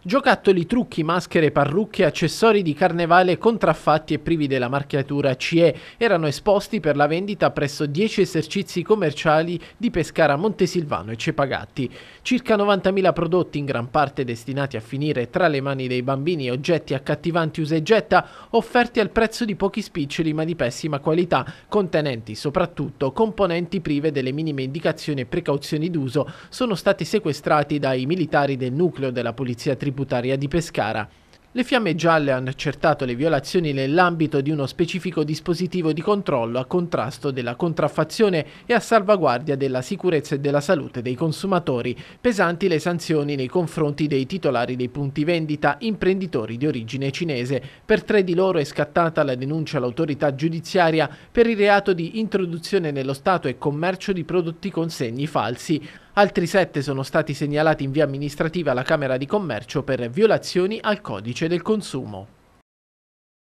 Giocattoli, trucchi, maschere, parrucche, accessori di carnevale contraffatti e privi della marchiatura CE erano esposti per la vendita presso 10 esercizi commerciali di Pescara, Montesilvano e Cepagatti. Circa 90.000 prodotti, in gran parte destinati a finire tra le mani dei bambini e oggetti accattivanti usa e getta, offerti al prezzo di pochi spiccioli ma di pessima qualità, contenenti soprattutto componenti prive delle minime indicazioni e precauzioni d'uso, sono stati sequestrati dai militari del nucleo della polizia tricolare tributaria di Pescara. Le fiamme gialle hanno accertato le violazioni nell'ambito di uno specifico dispositivo di controllo a contrasto della contraffazione e a salvaguardia della sicurezza e della salute dei consumatori, pesanti le sanzioni nei confronti dei titolari dei punti vendita imprenditori di origine cinese. Per tre di loro è scattata la denuncia all'autorità giudiziaria per il reato di introduzione nello Stato e commercio di prodotti consegni falsi. Altri sette sono stati segnalati in via amministrativa alla Camera di Commercio per violazioni al codice del consumo.